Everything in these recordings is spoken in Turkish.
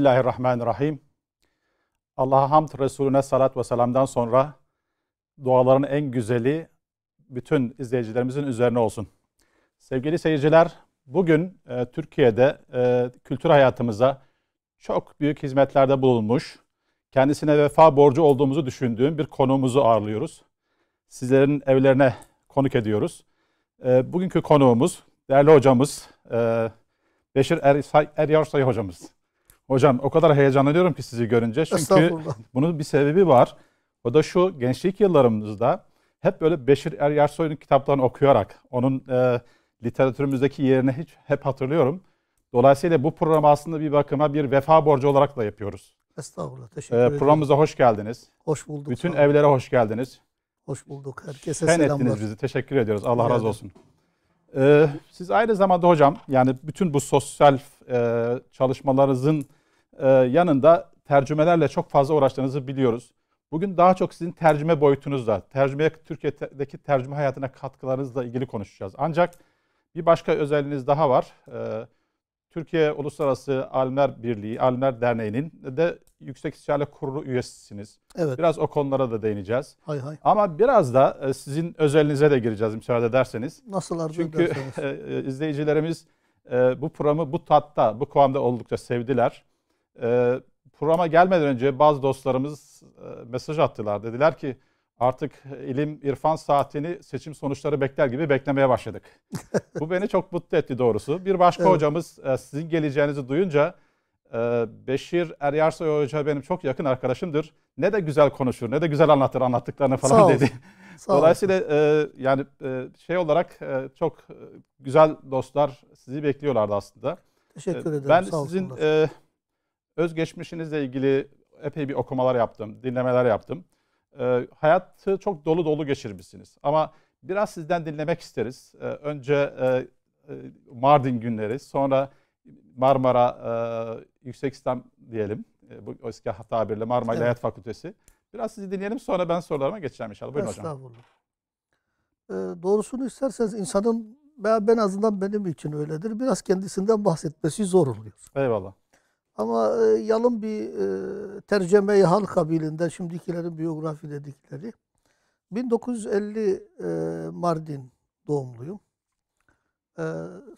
Bismillahirrahmanirrahim. Allah'a hamd Resulüne salat ve selamdan sonra duaların en güzeli bütün izleyicilerimizin üzerine olsun. Sevgili seyirciler, bugün e, Türkiye'de e, kültür hayatımıza çok büyük hizmetlerde bulunmuş, kendisine vefa borcu olduğumuzu düşündüğüm bir konuğumuzu ağırlıyoruz. Sizlerin evlerine konuk ediyoruz. E, bugünkü konuğumuz, değerli hocamız, e, Beşir er, er Yarsay hocamız. Hocam o kadar heyecanlanıyorum ki sizi görünce. Çünkü bunun bir sebebi var. O da şu gençlik yıllarımızda hep böyle Beşir Er Ersoy'un kitaplarını okuyarak onun e, literatürümüzdeki yerini hiç hep hatırlıyorum. Dolayısıyla bu programı aslında bir bakıma bir vefa borcu olarak da yapıyoruz. Estağfurullah. E, teşekkür ederim. programımıza hoş geldiniz. Hoş bulduk. Bütün evlere hoş geldiniz. Hoş bulduk. Herkese Sen selamlar. ettiniz bizi. Teşekkür ediyoruz. Allah razı olsun. Ee, siz aynı zamanda hocam yani bütün bu sosyal e, çalışmalarınızın ee, yanında tercümelerle çok fazla uğraştığınızı biliyoruz. Bugün daha çok sizin tercüme boyutunuzla, tercüme Türkiye'deki tercüme hayatına katkılarınızla ilgili konuşacağız. Ancak bir başka özelliğiniz daha var. Ee, Türkiye Uluslararası Alimler Birliği, Alimler Derneği'nin de Yüksek İstişare Kurulu üyesisiniz. Evet. Biraz o konulara da değineceğiz. Hay hay. Ama biraz da e, sizin özelinize de gireceğiz müsaade ederseniz. Nasıl arzu Çünkü e, e, izleyicilerimiz bu programı bu tatta, bu kıvamda oldukça sevdiler e, programa gelmeden önce bazı dostlarımız e, mesaj attılar. Dediler ki artık ilim irfan saatini seçim sonuçları bekler gibi beklemeye başladık. Bu beni çok mutlu etti doğrusu. Bir başka evet. hocamız e, sizin geleceğinizi duyunca e, Beşir Eryarsoy Hoca benim çok yakın arkadaşımdır. Ne de güzel konuşur, ne de güzel anlatır anlattıklarını falan Sağ dedi. Sağ Dolayısıyla e, yani e, şey olarak e, çok e, güzel dostlar sizi bekliyorlardı aslında. Teşekkür e, ederim. Ben Sağ sizin olsunlar. e, özgeçmişinizle ilgili epey bir okumalar yaptım, dinlemeler yaptım. E, hayatı çok dolu dolu geçirmişsiniz. Ama biraz sizden dinlemek isteriz. Ee, e, önce e, Mardin günleri, sonra Marmara e, Yüksek İslam diyelim. E, bu eski tabirle Marmara evet. İlahiyat Fakültesi. Biraz sizi dinleyelim sonra ben sorularıma geçeceğim inşallah. Buyurun Estağfurullah. hocam. E, ee, doğrusunu isterseniz insanın ben, ben azından benim için öyledir. Biraz kendisinden bahsetmesi zor oluyor. Eyvallah. Ama e, yalın bir e, tercüme-i hal kabilinden şimdikilerin biyografi dedikleri. 1950 e, Mardin doğumluyum. E,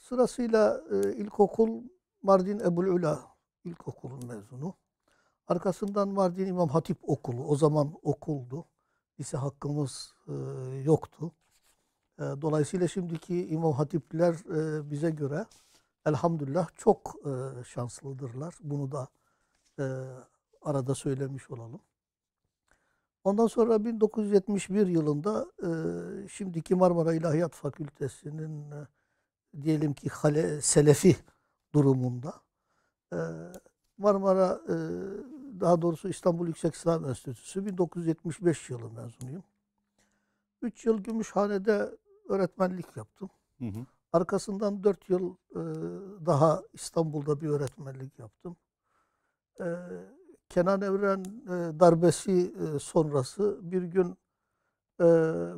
sırasıyla e, ilkokul Mardin Ebu'l-Ula ilkokulun mezunu. Arkasından Mardin İmam Hatip Okulu. O zaman okuldu. Lise hakkımız e, yoktu. E, dolayısıyla şimdiki İmam Hatipler e, bize göre elhamdülillah çok e, şanslıdırlar. Bunu da e, arada söylemiş olalım. Ondan sonra 1971 yılında e, şimdiki Marmara İlahiyat Fakültesi'nin e, diyelim ki hale, selefi durumunda e, Marmara e, daha doğrusu İstanbul Yüksek İslam Enstitüsü 1975 yılı mezunuyum. 3 yıl Gümüşhane'de öğretmenlik yaptım. Hı hı. Arkasından dört yıl daha İstanbul'da bir öğretmenlik yaptım. Kenan Evren darbesi sonrası bir gün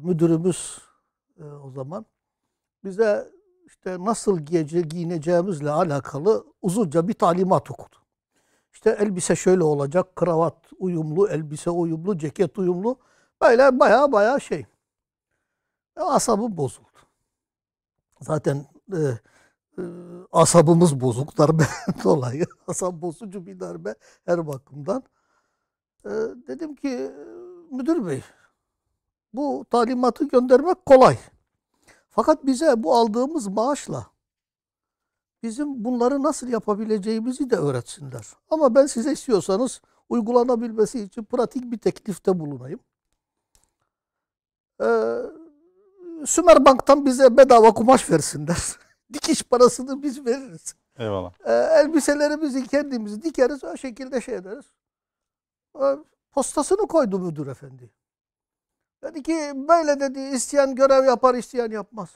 müdürümüz o zaman bize işte nasıl giyece, giyineceğimizle alakalı uzunca bir talimat okudu. İşte elbise şöyle olacak, kravat uyumlu, elbise uyumlu, ceket uyumlu. Böyle baya baya şey. E, asabım bozuldu. Zaten e, e, asabımız bozuk darbe dolayı. Asab bozucu bir darbe her bakımdan. E, dedim ki e, müdür bey bu talimatı göndermek kolay. Fakat bize bu aldığımız maaşla bizim bunları nasıl yapabileceğimizi de öğretsinler. Ama ben size istiyorsanız uygulanabilmesi için pratik bir teklifte bulunayım. Ee, Sümer Bank'tan bize bedava kumaş versinler. Dikiş parasını biz veririz. Eyvallah. Ee, elbiselerimizi kendimizi dikeriz. O şekilde şey ederiz. Ee, postasını koydu müdür efendi. Dedi ki böyle dedi isteyen görev yapar isteyen yapmaz.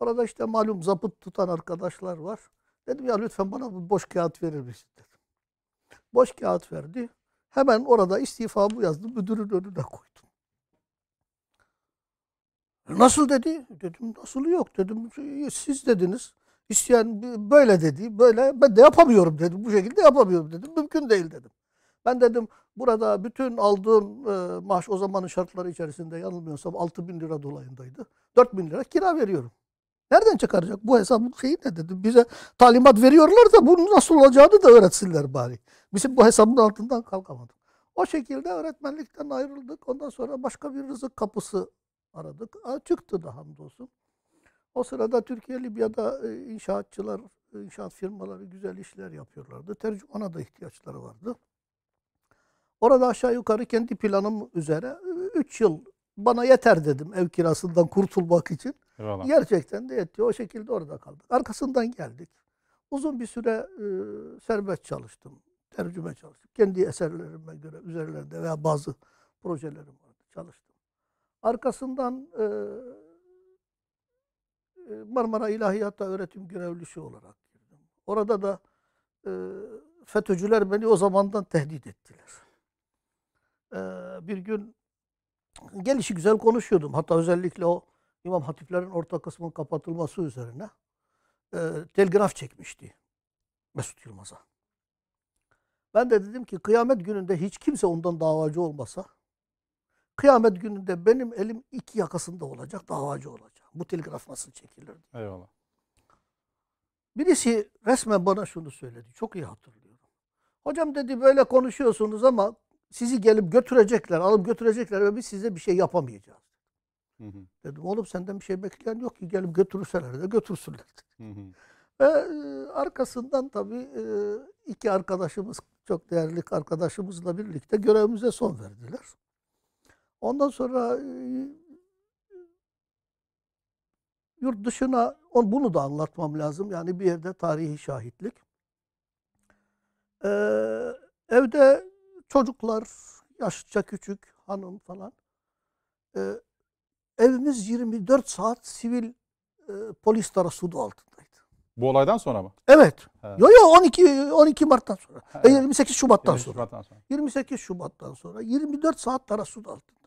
Orada işte malum zapıt tutan arkadaşlar var. Dedim ya lütfen bana bu boş kağıt verir misin dedim. Boş kağıt verdi. Hemen orada istifamı yazdım müdürün önüne koydum. Nasıl dedi? Dedim nasılı yok dedim. Siz dediniz. İsteyen böyle dedi. Böyle ben de yapamıyorum dedim. Bu şekilde yapamıyorum dedim. Mümkün değil dedim. Ben dedim burada bütün aldığım e, maaş o zamanın şartları içerisinde yanılmıyorsam 6 bin lira dolayındaydı. 4 bin lira kira veriyorum. Nereden çıkaracak bu hesap bu şeyi ne dedim. Bize talimat veriyorlar da bunun nasıl olacağını da öğretsinler bari. Bizim bu hesabın altından kalkamadık. O şekilde öğretmenlikten ayrıldık. Ondan sonra başka bir rızık kapısı aradık. A, çıktı da hamdolsun. O sırada Türkiye Libya'da e, inşaatçılar, e, inşaat firmaları güzel işler yapıyorlardı. Tercümana da ihtiyaçları vardı. Orada aşağı yukarı kendi planım üzere 3 e, yıl bana yeter dedim ev kirasından kurtulmak için. Eyvallah. Gerçekten de yetti. O şekilde orada kaldık. Arkasından geldik. Uzun bir süre e, serbest çalıştım. Tercüme çalıştım. Kendi eserlerime göre üzerlerinde veya bazı projelerim vardı. Çalıştım. Arkasından e, Marmara İlahiyatta öğretim görevlisi olarak girdim. Orada da e, FETÖ'cüler beni o zamandan tehdit ettiler. E, bir gün gelişi güzel konuşuyordum. Hatta özellikle o İmam Hatiplerin orta kısmın kapatılması üzerine e, telgraf çekmişti Mesut Yılmaz'a. Ben de dedim ki kıyamet gününde hiç kimse ondan davacı olmasa Kıyamet gününde benim elim iki yakasında olacak, davacı olacak. Bu telgraf nasıl çekilirdi? Eyvallah. Birisi resmen bana şunu söyledi. Çok iyi hatırlıyorum. Hocam dedi böyle konuşuyorsunuz ama sizi gelip götürecekler, alıp götürecekler ve biz size bir şey yapamayacağız. Hı hı. Dedim oğlum senden bir şey bekleyen yok ki gelip götürürseler de götürsünler. Hı hı. Ve e, arkasından tabii e, iki arkadaşımız, çok değerli arkadaşımızla birlikte görevimize son verdiler. Ondan sonra yurt dışına on bunu da anlatmam lazım. Yani bir yerde tarihi şahitlik. Ee, evde çocuklar, yaşça küçük, hanım falan. Ee, evimiz 24 saat sivil e, polis tarasudu altındaydı. Bu olaydan sonra mı? Evet. Yok yok yo, 12 12 Mart'tan sonra. He. 28 Şubat'tan 28 sonra. Şubat'tan sonra. 28 Şubat'tan sonra 24 saat tarasudu altında.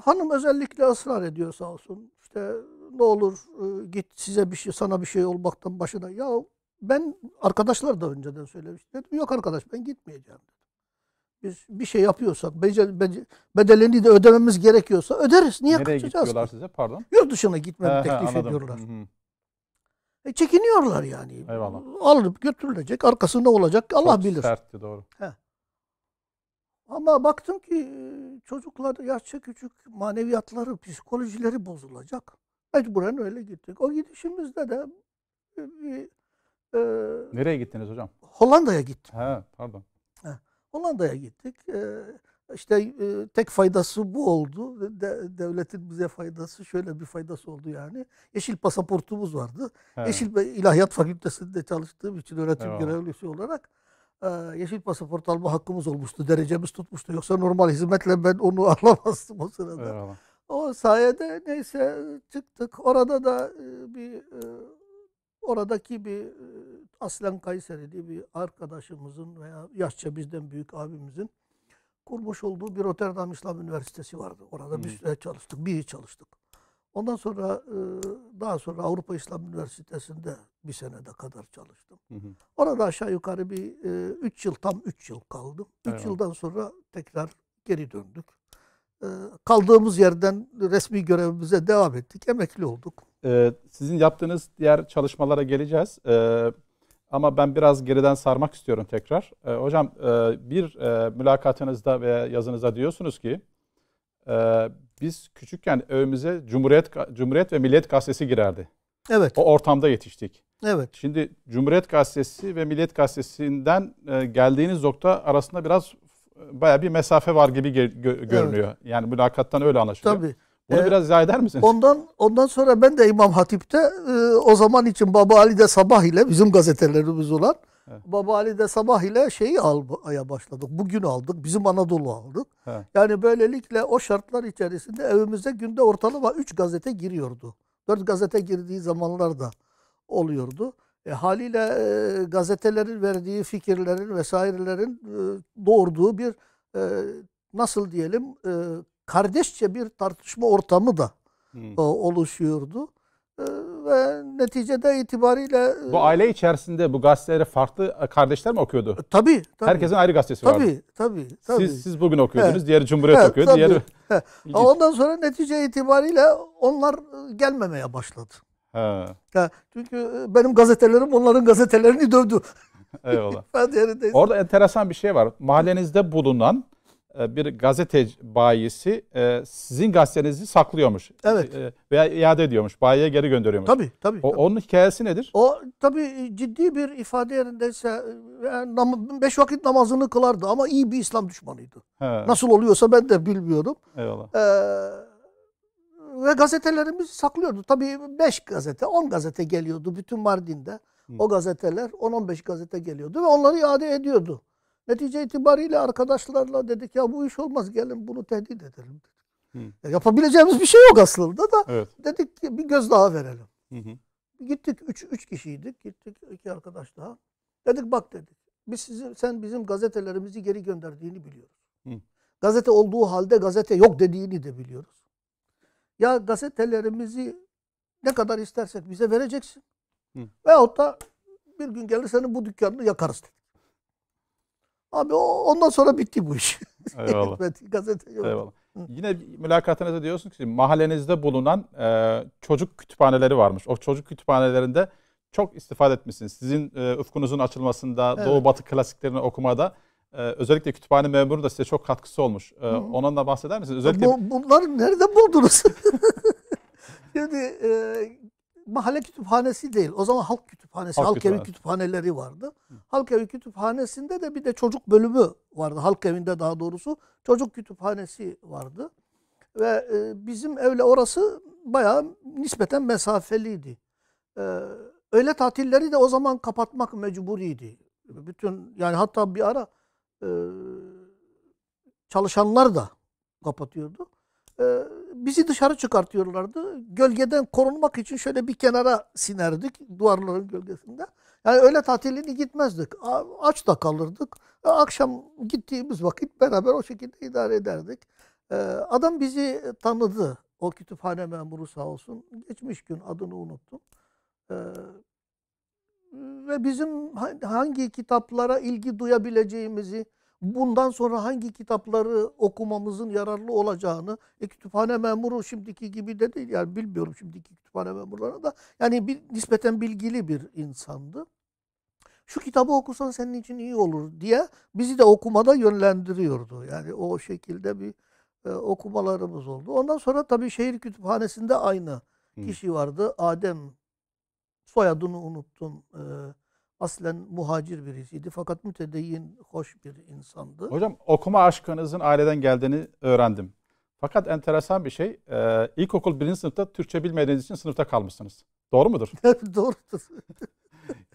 hanım özellikle ısrar ediyor sağ olsun. İşte ne olur e, git size bir şey sana bir şey olmaktan başına. Ya ben arkadaşlar da önceden söylemiş. Dedim yok arkadaş ben gitmeyeceğim dedim. Biz bir şey yapıyorsak bece, bece, bedelini de ödememiz gerekiyorsa öderiz. Niye Nereye kaçacağız? Nereye size pardon? Yurt dışına gitmemi teklif he, ediyorlar. E, çekiniyorlar yani. Eyvallah. Alıp götürülecek arkası ne olacak Allah Çok bilir. Sertti doğru. He. Ama baktım ki e, çocuklar yaşça küçük maneviyatları, psikolojileri bozulacak. Mecburen öyle gittik. O gidişimizde de e, bir, e, Nereye gittiniz hocam? Hollanda'ya gittim. He, pardon. He, Hollanda'ya gittik. E, işte e, tek faydası bu oldu. De, devletin bize faydası şöyle bir faydası oldu yani. Yeşil pasaportumuz vardı. He. Yeşil İlahiyat Fakültesi'nde çalıştığım için öğretim görevlisi olarak e, yeşil pasaport alma hakkımız olmuştu. Derecemiz tutmuştu. Yoksa normal hizmetle ben onu alamazdım o sırada. Eyvallah. O sayede neyse çıktık. Orada da e, bir e, oradaki bir e, Aslan aslen diye bir arkadaşımızın veya yaşça bizden büyük abimizin kurmuş olduğu bir Rotterdam İslam Üniversitesi vardı. Orada hmm. bir süre çalıştık, bir çalıştık. Ondan sonra e, daha sonra Avrupa İslam Üniversitesi'nde bir sene de kadar çalıştım. Hı hı. Orada aşağı yukarı bir 3 e, yıl tam 3 yıl kaldım. 3 evet. yıldan sonra tekrar geri döndük. E, kaldığımız yerden resmi görevimize devam ettik. Emekli olduk. sizin yaptığınız diğer çalışmalara geleceğiz. ama ben biraz geriden sarmak istiyorum tekrar. hocam bir mülakatınızda veya yazınızda diyorsunuz ki biz küçükken evimize Cumhuriyet Cumhuriyet ve Millet Gazetesi girerdi. Evet. O ortamda yetiştik. Evet. Şimdi Cumhuriyet Gazetesi ve Millet Gazetesi'nden e, geldiğiniz nokta arasında biraz e, baya bir mesafe var gibi görünüyor. Evet. Yani mülakattan öyle anlaşılıyor. Tabii. Bunu ee, biraz izah eder misiniz? Ondan ondan sonra ben de İmam Hatip'te e, o zaman için Baba Ali de Sabah ile bizim gazetelerimiz olan Evet. Baba Ali de sabah ile şeyi almaya başladık. Bugün aldık. Bizim Anadolu aldık. Evet. Yani böylelikle o şartlar içerisinde evimize günde ortalama 3 gazete giriyordu. 4 gazete girdiği zamanlar da oluyordu. E, haliyle e, gazetelerin verdiği fikirlerin vesairelerin e, doğurduğu bir e, nasıl diyelim e, kardeşçe bir tartışma ortamı da hmm. e, oluşuyordu. Ee, ve neticede itibariyle... Bu e, aile içerisinde bu gazeteleri farklı kardeşler mi okuyordu? E, tabii. tabii. Herkesin ayrı gazetesi tabii, vardı. Tabii. tabii. Siz, siz bugün okuyordunuz, He. diğeri Cumhuriyet He, okuyordu, tabii. diğeri... He. Ondan sonra netice itibariyle onlar e, gelmemeye başladı. He. çünkü benim gazetelerim onların gazetelerini dövdü. Eyvallah. Orada enteresan bir şey var. Mahallenizde bulunan e, bir gazete bayisi e, sizin gazetenizi saklıyormuş. Evet. E, veya iade ediyormuş. Bayiye geri gönderiyormuş. Tabii tabii. O, tabii. Onun hikayesi nedir? O tabii ciddi bir ifade yerindeyse yani beş vakit namazını kılardı ama iyi bir İslam düşmanıydı. He. Nasıl oluyorsa ben de bilmiyorum. Eyvallah. Ee, ve gazetelerimizi saklıyordu. Tabii beş gazete, on gazete geliyordu bütün Mardin'de. Hı. O gazeteler on-on beş gazete geliyordu ve onları iade ediyordu. Netice itibariyle arkadaşlarla dedik ya bu iş olmaz gelin bunu tehdit edelim. Dedik. Hı. Yapabileceğimiz bir şey yok aslında da evet. dedik ki bir göz daha verelim. Hı hı. Gittik üç, üç kişiydik. Gittik iki arkadaş daha. Dedik bak dedik. Biz sizin, sen bizim gazetelerimizi geri gönderdiğini biliyoruz. Hı. Gazete olduğu halde gazete yok dediğini de biliyoruz. Ya gazetelerimizi ne kadar istersek bize vereceksin. Hı. Veyahut da bir gün gelir senin bu dükkanını yakarız dedik. Abi ondan sonra bitti bu iş. Eyvallah. gazete yok. Eyvallah. Yine mülakatınızda diyorsun ki mahallenizde bulunan e, çocuk kütüphaneleri varmış. O çocuk kütüphanelerinde çok istifade etmişsiniz. Sizin e, ufkunuzun açılmasında, evet. Doğu Batı klasiklerini okumada e, özellikle kütüphane memuru da size çok katkısı olmuş. E, ondan da bahseder misiniz? Özellikle... Bu, bunları nereden buldunuz? Şimdi e, mahalle kütüphanesi değil. O zaman halk kütüphanesi, halk, halk evi kütüphaneleri vardı. Halk evi kütüphanesinde de bir de çocuk bölümü vardı. Halk evinde daha doğrusu çocuk kütüphanesi vardı. Ve e, bizim evle orası bayağı nispeten mesafeliydi. E, Öyle tatilleri de o zaman kapatmak mecburiydi. Bütün yani hatta bir ara e, çalışanlar da kapatıyordu bizi dışarı çıkartıyorlardı. Gölgeden korunmak için şöyle bir kenara sinerdik duvarların gölgesinde. Yani öyle tatilini gitmezdik. Aç da kalırdık. E, akşam gittiğimiz vakit beraber o şekilde idare ederdik. E, adam bizi tanıdı. O kütüphane memuru sağ olsun. Geçmiş gün adını unuttum. E, ve bizim hangi kitaplara ilgi duyabileceğimizi, bundan sonra hangi kitapları okumamızın yararlı olacağını e, kütüphane memuru şimdiki gibi de değil yani bilmiyorum şimdiki kütüphane memurlarına da yani bir nispeten bilgili bir insandı. Şu kitabı okusan senin için iyi olur diye bizi de okumada yönlendiriyordu. Yani o şekilde bir e, okumalarımız oldu. Ondan sonra tabii şehir kütüphanesinde aynı hmm. kişi vardı. Adem soyadını unuttum. Eee aslen muhacir birisiydi fakat mütedeyyin hoş bir insandı. Hocam okuma aşkınızın aileden geldiğini öğrendim. Fakat enteresan bir şey, e, ilkokul birinci sınıfta Türkçe bilmediğiniz için sınıfta kalmışsınız. Doğru mudur? Doğrudur.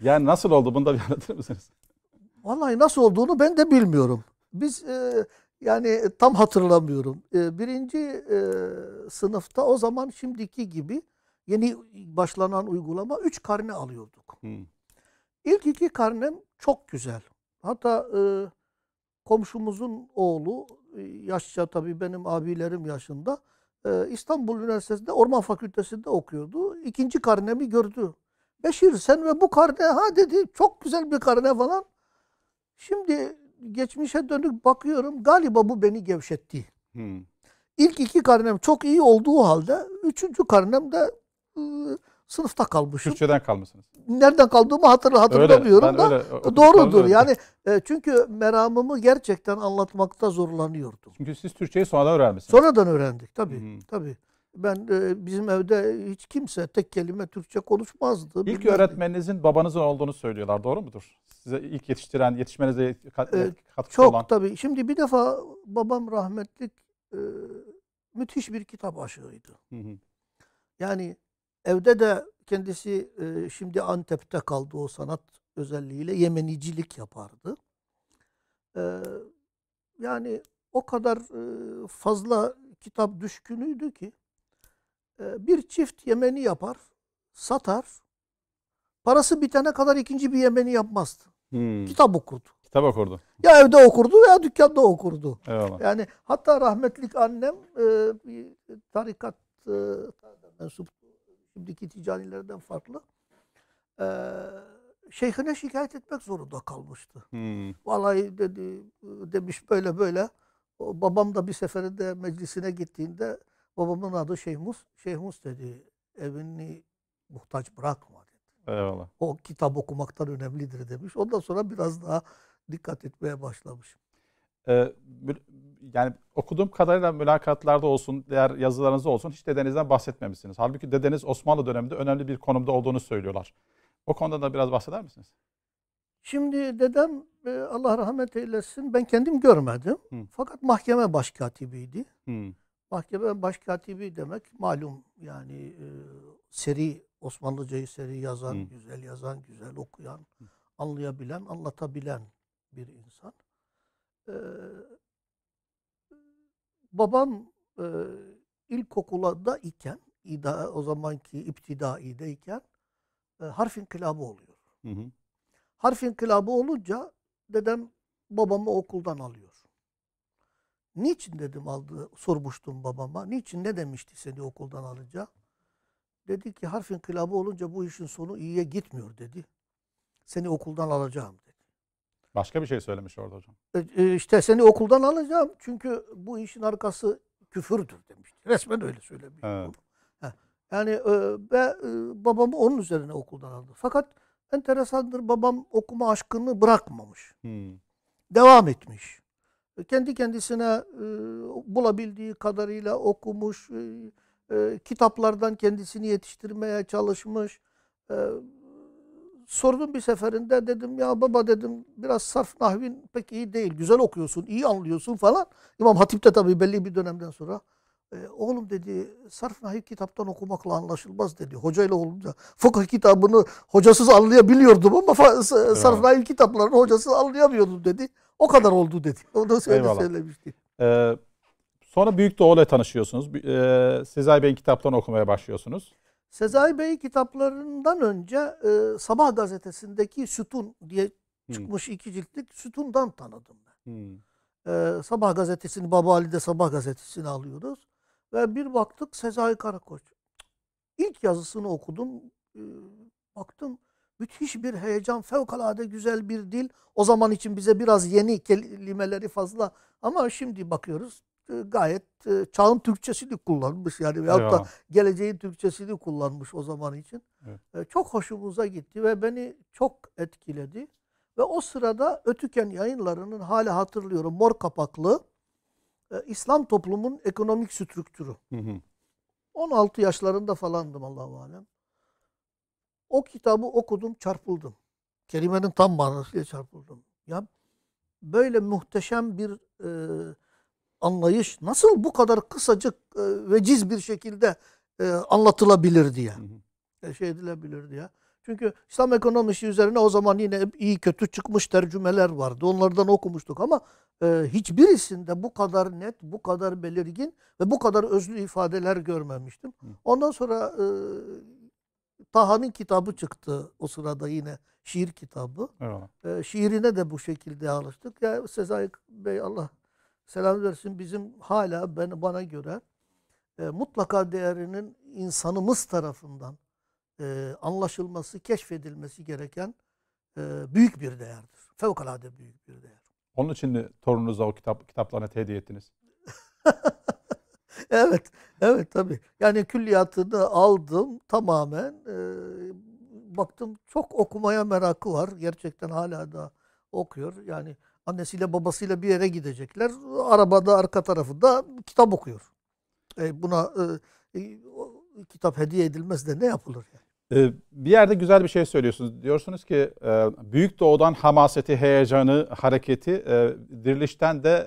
yani nasıl oldu? Bunu da bir anlatır mısınız? Vallahi nasıl olduğunu ben de bilmiyorum. Biz e, yani tam hatırlamıyorum. E, birinci e, sınıfta o zaman şimdiki gibi yeni başlanan uygulama üç karne alıyorduk. Hmm. İlk iki karnem çok güzel. Hatta e, komşumuzun oğlu, yaşça tabii benim abilerim yaşında, e, İstanbul Üniversitesi'nde Orman Fakültesi'nde okuyordu. İkinci karnemi gördü. Beşir sen ve bu karne ha dedi çok güzel bir karne falan. Şimdi geçmişe dönük bakıyorum galiba bu beni gevşetti. Hmm. İlk iki karnem çok iyi olduğu halde üçüncü karnem de ıı, sınıfta kalmışım. Türkçeden kalmışsınız. Nereden kaldığımı hatırla hatırlamıyorum öyle, da öyle, doğrudur. Öyle. Yani e, çünkü meramımı gerçekten anlatmakta zorlanıyordum. Çünkü siz Türkçeyi sonradan öğrenmişsiniz. Sonradan öğrendik tabii. Hmm. Tabii. Ben e, bizim evde hiç kimse tek kelime Türkçe konuşmazdı. İlk bilmezdi. öğretmeninizin babanızın olduğunu söylüyorlar. Doğru mudur? Size ilk yetiştiren, yetişmenize e, katkı çok, olan. Çok tabii. Şimdi bir defa babam rahmetlik e, müthiş bir kitap aşığıydı. Hı hı. Yani Evde de kendisi e, şimdi Antep'te kaldı o sanat özelliğiyle yemenicilik yapardı. E, yani o kadar e, fazla kitap düşkünüydü ki e, bir çift Yemeni yapar, satar. Parası bitene kadar ikinci bir Yemeni yapmazdı. Hmm. Kitap okurdu. Kitap okurdu. Ya evde okurdu ya dükkanda okurdu. Eyvallah. Yani hatta rahmetlik annem e, bir tarikat e, mensup şimdiki ticanilerden farklı. Ee, şeyhine şikayet etmek zorunda kalmıştı. Hmm. Vallahi dedi, demiş böyle böyle. O, babam da bir seferinde meclisine gittiğinde babamın adı Şeyh Mus. Şeyh Mus dedi evini muhtaç bırakma dedi. Eyvallah. O kitap okumaktan önemlidir demiş. Ondan sonra biraz daha dikkat etmeye başlamışım. Ee, yani okuduğum kadarıyla mülakatlarda olsun, diğer yazılarınızda olsun hiç dedenizden bahsetmemişsiniz. Halbuki dedeniz Osmanlı döneminde önemli bir konumda olduğunu söylüyorlar. O konuda da biraz bahseder misiniz? Şimdi dedem e, Allah rahmet eylesin ben kendim görmedim. Hı. Fakat mahkeme başkatibiydi. Hı. Mahkeme başkatibi demek malum yani e, seri Osmanlıcayı seri yazan, Hı. güzel yazan, güzel okuyan, Hı. anlayabilen, anlatabilen bir insan babam e, ilkokulda iken, ida, o zamanki iptidaideyken e, harf inkılabı oluyor. Hı hı. Harf inkılabı olunca dedem babamı okuldan alıyor. Niçin dedim aldı, sormuştum babama. Niçin ne demişti seni okuldan alınca? Dedi ki harf inkılabı olunca bu işin sonu iyiye gitmiyor dedi. Seni okuldan alacağım dedi. Başka bir şey söylemiş orada hocam. E, e, işte seni okuldan alacağım çünkü bu işin arkası küfürdür demişti. Resmen öyle söylemiş. Evet. Yani e, ve babamı onun üzerine okuldan aldı. Fakat enteresandır babam okuma aşkını bırakmamış. Hmm. Devam etmiş. E, kendi kendisine bulabildiği kadarıyla okumuş, kitaplardan kendisini yetiştirmeye çalışmış. E, sordum bir seferinde dedim ya baba dedim biraz sarf nahvin pek iyi değil. Güzel okuyorsun, iyi anlıyorsun falan. İmam Hatip de tabii belli bir dönemden sonra. E, oğlum dedi sarf nahiv kitaptan okumakla anlaşılmaz dedi. Hocayla olunca fıkıh kitabını hocasız anlayabiliyordum ama evet. sarf nahiv kitaplarını hocasız anlayamıyordum dedi. O kadar oldu dedi. o da söyle söylemişti. Ee, sonra Büyük Doğu'yla tanışıyorsunuz. Ee, Sezai Bey'in kitaptan okumaya başlıyorsunuz. Sezai Bey kitaplarından önce e, Sabah gazetesindeki Sütun diye hmm. çıkmış hmm. iki ciltlik Sütun'dan tanıdım ben. Hmm. E, Sabah gazetesini Baba Ali'de Sabah gazetesini alıyoruz. Ve bir baktık Sezai Karakoç. İlk yazısını okudum. E, baktım müthiş bir heyecan, fevkalade güzel bir dil. O zaman için bize biraz yeni kelimeleri fazla ama şimdi bakıyoruz e, gayet e, çağın Türkçesini kullanmış yani veyahut ya. da geleceğin Türkçesini kullanmış o zaman için. Evet. E, çok hoşumuza gitti ve beni çok etkiledi. Ve o sırada Ötüken yayınlarının hala hatırlıyorum mor kapaklı İslam toplumun ekonomik strüktürü. Hı hı. 16 yaşlarında falandım Allah'u alem. O kitabı okudum çarpıldım. Kelimenin tam manasıyla çarpıldım. Ya böyle muhteşem bir e, anlayış nasıl bu kadar kısacık e, veciz bir şekilde e, anlatılabilir diye. Hı e, Şey edilebilir diye. Çünkü İslam ekonomisi üzerine o zaman yine iyi kötü çıkmış tercümeler vardı. Onlardan okumuştuk ama e, hiçbirisinde bu kadar net, bu kadar belirgin ve bu kadar özlü ifadeler görmemiştim. Ondan sonra e, Taha'nın kitabı çıktı o sırada yine şiir kitabı. Evet. E, şiirine de bu şekilde alıştık. Ya Sezai Bey Allah Selam versin bizim hala ben, bana göre e, mutlaka değerinin insanımız tarafından e, anlaşılması, keşfedilmesi gereken e, büyük bir değerdir. Fevkalade büyük bir değer. Onun için de torununuza o kitap kitaplarını hediye ettiniz? evet, evet tabii. Yani külliyatını aldım tamamen. E, baktım çok okumaya merakı var. Gerçekten hala da okuyor. Yani Annesiyle babasıyla bir yere gidecekler. Arabada arka tarafında kitap okuyor. E, buna e, e, kitap hediye edilmez de ne yapılır yani? E, bir yerde güzel bir şey söylüyorsunuz. Diyorsunuz ki e, Büyük Doğu'dan hamaseti, heyecanı, hareketi, e, dirilişten de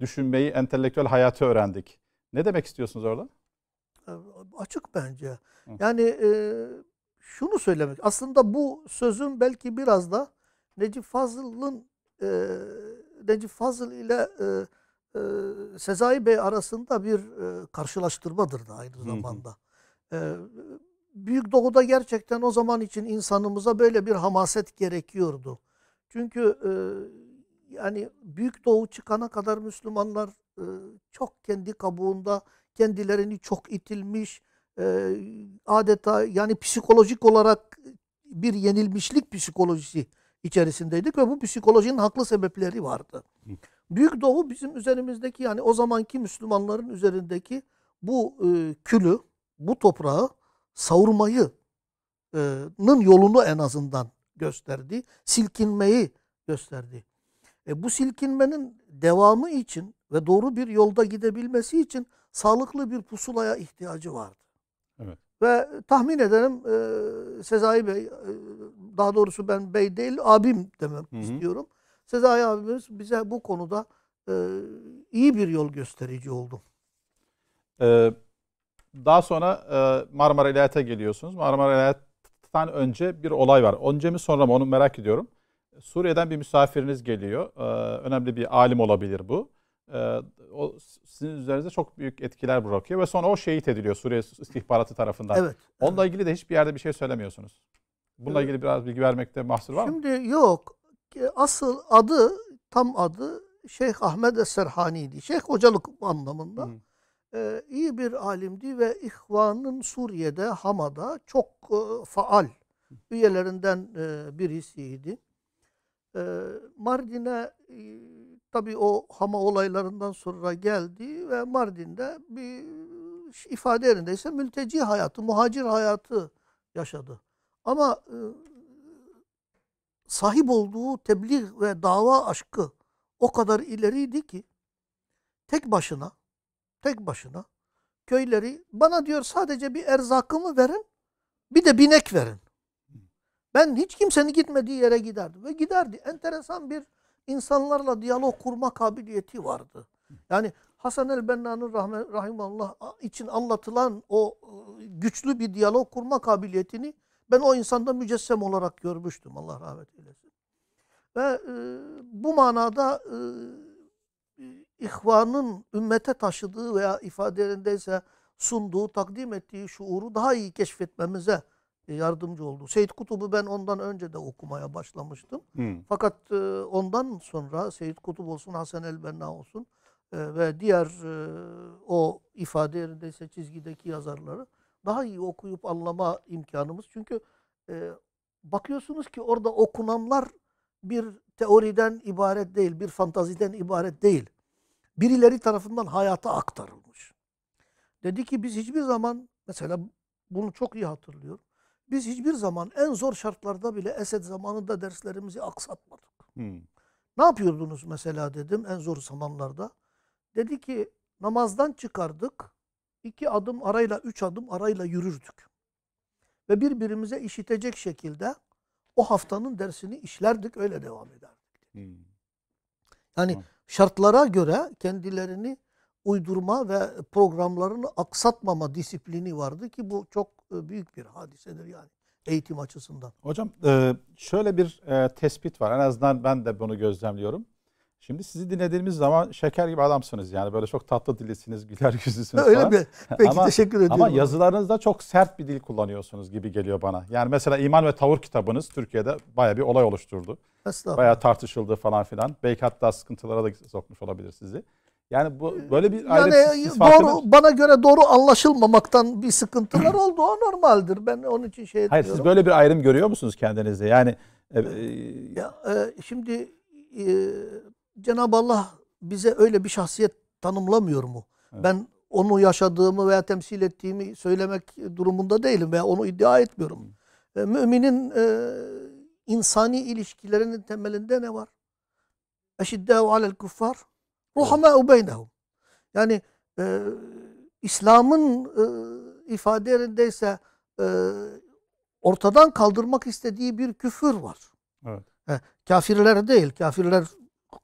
düşünmeyi, entelektüel hayatı öğrendik. Ne demek istiyorsunuz orada? açık bence. Yani şunu söylemek. Aslında bu sözün belki biraz da Necip Fazıl'ın e, Necip Fazıl ile e, e, Sezai Bey arasında bir e, karşılaştırmadır da aynı zamanda. Hı hı. E, Büyük Doğu'da gerçekten o zaman için insanımıza böyle bir hamaset gerekiyordu. Çünkü e, yani Büyük Doğu çıkana kadar Müslümanlar e, çok kendi kabuğunda kendilerini çok itilmiş, e, adeta yani psikolojik olarak bir yenilmişlik psikolojisi içerisindeydik ve bu psikolojinin haklı sebepleri vardı. Büyük Doğu bizim üzerimizdeki yani o zamanki Müslümanların üzerindeki bu e, külü, bu toprağı savurmayı e, yolunu en azından gösterdi. Silkinmeyi gösterdi. E, bu silkinmenin devamı için ve doğru bir yolda gidebilmesi için sağlıklı bir pusulaya ihtiyacı vardı. Evet. Ve tahmin ederim e, Sezai Bey, e, daha doğrusu ben bey değil abim demem hı hı. istiyorum. Sezai abimiz bize bu konuda e, iyi bir yol gösterici oldu. Ee, daha sonra e, Marmara İlahiyat'a geliyorsunuz. Marmara İlahiyat'tan önce bir olay var. Önce mi sonra mı onu merak ediyorum. Suriye'den bir misafiriniz geliyor. Ee, önemli bir alim olabilir bu e, o sizin üzerinizde çok büyük etkiler bırakıyor ve sonra o şehit ediliyor Suriye istihbaratı tarafından. Evet. Onunla evet. ilgili de hiçbir yerde bir şey söylemiyorsunuz. Bununla ee, ilgili biraz bilgi vermekte mahsur var Şimdi mı? Şimdi yok. Ee, asıl adı tam adı Şeyh Ahmet Eserhani'ydi. Şeyh hocalık anlamında. Hı. Ee, iyi bir alimdi ve İhvan'ın Suriye'de, Hama'da çok e, faal üyelerinden e, birisiydi. E, Mardin'e e, Tabii o Hama olaylarından sonra geldi ve Mardin'de bir ifade yerindeyse mülteci hayatı, muhacir hayatı yaşadı. Ama e, sahip olduğu tebliğ ve dava aşkı o kadar ileriydi ki tek başına, tek başına köyleri bana diyor sadece bir erzakımı verin, bir de binek verin. Ben hiç kimsenin gitmediği yere giderdim ve giderdi. Enteresan bir insanlarla diyalog kurma kabiliyeti vardı. Yani Hasan el-Benna'nın rahimallah için anlatılan o e, güçlü bir diyalog kurma kabiliyetini ben o insanda mücessem olarak görmüştüm. Allah rahmet eylesin. Ve e, bu manada e, e ihvanın ümmete taşıdığı veya ifadelerindeyse sunduğu, takdim ettiği şuuru daha iyi keşfetmemize e, yardımcı oldu. Seyit Kutub'u ben ondan önce de okumaya başlamıştım. Hı. Fakat e, ondan sonra Seyit Kutub olsun, Hasan el olsun e, ve diğer o ifade yerindeyse çizgideki yazarları daha iyi okuyup anlama imkanımız. Çünkü bakıyorsunuz ki orada okunanlar bir teoriden ibaret değil, bir fantaziden ibaret değil. Birileri tarafından hayata aktarılmış. Dedi ki biz hiçbir zaman mesela bunu çok iyi hatırlıyorum biz hiçbir zaman en zor şartlarda bile Esed zamanında derslerimizi aksatmadık. Hmm. Ne yapıyordunuz mesela dedim en zor zamanlarda. Dedi ki namazdan çıkardık. iki adım arayla, üç adım arayla yürürdük. Ve birbirimize işitecek şekilde o haftanın dersini işlerdik, öyle devam ederdik. Hmm. Yani tamam. şartlara göre kendilerini uydurma ve programlarını aksatmama disiplini vardı ki bu çok e, büyük bir hadisedir yani eğitim açısından. Hocam e, şöyle bir e, tespit var en azından ben de bunu gözlemliyorum. Şimdi sizi dinlediğimiz zaman şeker gibi adamsınız yani böyle çok tatlı dillisiniz, güler yüzlüsünüz Öyle falan. mi? Peki ama, teşekkür ediyorum. Ama yazılarınızda çok sert bir dil kullanıyorsunuz gibi geliyor bana. Yani mesela İman ve Tavır kitabınız Türkiye'de baya bir olay oluşturdu. Baya tartışıldı falan filan. Belki hatta sıkıntılara da sokmuş olabilir sizi. Yani bu ee, böyle bir aile yani doğru var. bana göre doğru anlaşılmamaktan bir sıkıntılar oldu o normaldir. Ben onun için şey Hayır diyorum. siz böyle bir ayrım görüyor musunuz kendinizde? Yani e, e, ya, e, şimdi e, Cenab-ı Allah bize öyle bir şahsiyet tanımlamıyor mu? Evet. Ben onu yaşadığımı veya temsil ettiğimi söylemek durumunda değilim veya onu iddia etmiyorum. E, müminin e, insani ilişkilerinin temelinde ne var? Eşiddehu alel kuffar Ruhamâ'u beynehum. Yani e, İslam'ın e, ifade yerindeyse e, ortadan kaldırmak istediği bir küfür var. Evet. He, kafirler değil. Kafirler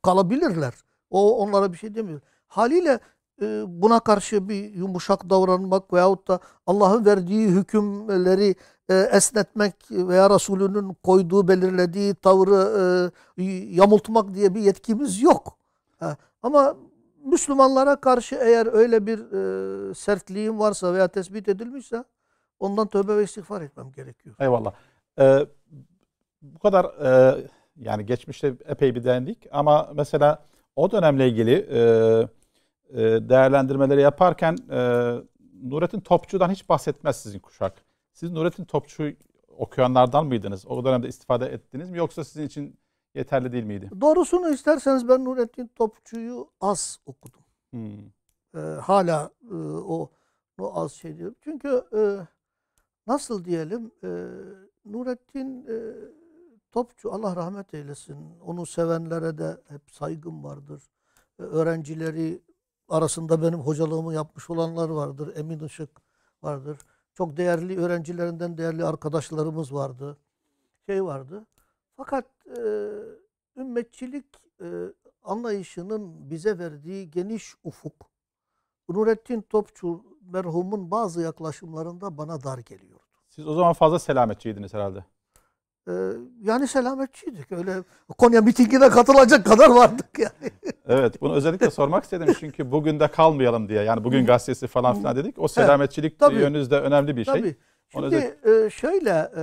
kalabilirler. O onlara bir şey demiyor. Haliyle e, buna karşı bir yumuşak davranmak veyahut da Allah'ın verdiği hükümleri e, esnetmek veya Resulünün koyduğu, belirlediği tavrı e, yamultmak diye bir yetkimiz yok. He, ama Müslümanlara karşı eğer öyle bir e, sertliğim varsa veya tespit edilmişse ondan tövbe ve istiğfar etmem gerekiyor. Eyvallah. Ee, bu kadar e, yani geçmişte epey bir dendik ama mesela o dönemle ilgili e, e, değerlendirmeleri yaparken e, Nurettin Topçu'dan hiç bahsetmez sizin kuşak. Siz Nurettin Topçu okuyanlardan mıydınız? O dönemde istifade ettiniz mi? Yoksa sizin için yeterli değil miydi? Doğrusunu isterseniz ben Nurettin Topçu'yu az okudum. Hmm. Ee, hala e, o, o az şey diyorum. Çünkü e, nasıl diyelim e, Nurettin e, Topçu Allah rahmet eylesin. Onu sevenlere de hep saygım vardır. E, öğrencileri arasında benim hocalığımı yapmış olanlar vardır. Emin Işık vardır. Çok değerli öğrencilerinden değerli arkadaşlarımız vardı. Şey vardı. Fakat e, ümmetçilik e, anlayışının bize verdiği geniş ufuk, Nurettin Topçu merhumun bazı yaklaşımlarında bana dar geliyordu. Siz o zaman fazla selametçiydiniz herhalde. Ee, yani selametçiydik. Öyle Konya mitingine katılacak kadar vardık yani. evet bunu özellikle sormak istedim çünkü bugün de kalmayalım diye. Yani bugün gazetesi falan filan dedik. O selametçilik He, tabii, yönünüzde önemli bir şey. tabii. şey. Şimdi özellikle... e, şöyle e,